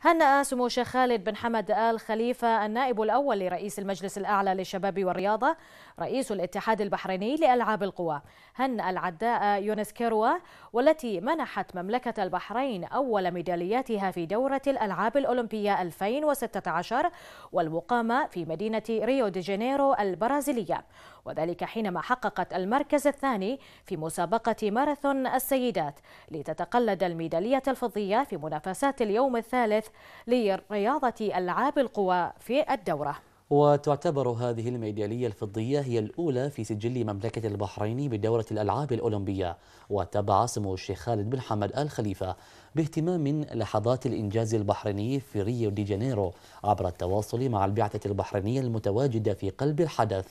هنأ سمو الشيخ خالد بن حمد آل خليفة النائب الأول لرئيس المجلس الأعلى للشباب والرياضة رئيس الاتحاد البحريني لألعاب القوى هنأ العداء يونس كيروا والتي منحت مملكة البحرين أول ميدالياتها في دورة الألعاب الأولمبية 2016 والمقامة في مدينة ريو دي جانيرو البرازيلية وذلك حينما حققت المركز الثاني في مسابقة ماراثون السيدات لتتقلد الميدالية الفضية في منافسات اليوم الثالث الثالث لرياضة ألعاب القوى في الدورة وتعتبر هذه الميدالية الفضية هي الأولى في سجل مملكة البحرين بدورة الألعاب الأولمبية وتبع سمو الشيخ خالد بن حمد آل خليفة باهتمام لحظات الإنجاز البحريني في ريو دي جانيرو عبر التواصل مع البعثة البحرينية المتواجدة في قلب الحدث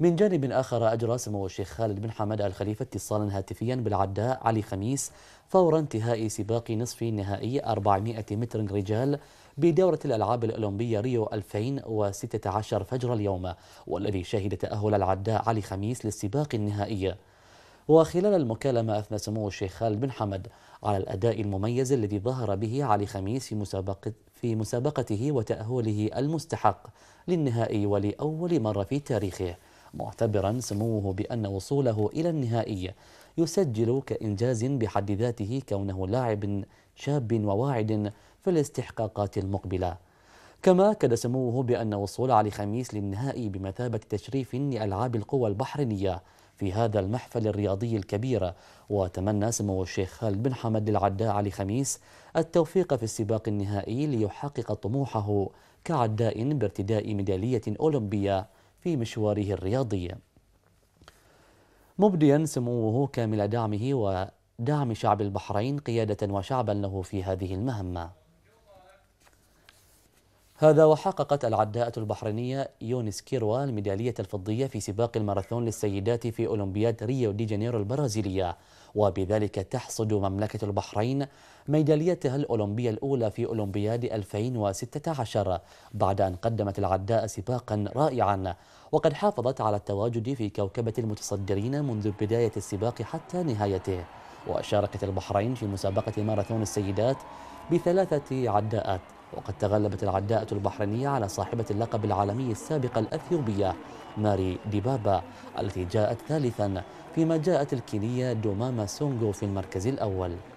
من جانب آخر أجرى سمو الشيخ خالد بن حمد الخليفة اتصالا هاتفيا بالعداء علي خميس فور انتهاء سباق نصف نهائي 400 متر رجال بدورة الألعاب الأولمبية ريو 2016 فجر اليوم والذي شهد تأهل العداء علي خميس للسباق النهائي وخلال المكالمة أثنى سمو الشيخ خالد بن حمد على الأداء المميز الذي ظهر به علي خميس في مسابقة في مسابقته وتأهله المستحق للنهائي ولأول مرة في تاريخه معتبرا سموه بأن وصوله إلى النهائية يسجل كإنجاز بحد ذاته كونه لاعب شاب وواعد في الاستحقاقات المقبلة كما أكد سموه بأن وصول علي خميس للنهائي بمثابة تشريف لألعاب القوى البحرينية في هذا المحفل الرياضي الكبير وتمنى سمو الشيخ خالد بن حمد العداء علي خميس التوفيق في السباق النهائي ليحقق طموحه كعداء بارتداء ميدالية أولمبية في مشواره الرياضي مبديا سموه كامل دعمه ودعم شعب البحرين قيادة وشعبا له في هذه المهمة هذا وحققت العداءة البحرينية يونس كيروال ميدالية الفضية في سباق الماراثون للسيدات في أولمبياد ريو دي جانيرو البرازيلية وبذلك تحصد مملكة البحرين ميداليتها الأولمبية الأولى في أولمبياد 2016 بعد أن قدمت العداء سباقا رائعا وقد حافظت على التواجد في كوكبة المتصدرين منذ بداية السباق حتى نهايته وشاركت البحرين في مسابقة ماراثون السيدات بثلاثة عداءات وقد تغلبت العداءة البحرينية على صاحبة اللقب العالمي السابقة الأثيوبية ماري ديبابا التي جاءت ثالثا فيما جاءت الكينية دوماما سونغو في المركز الأول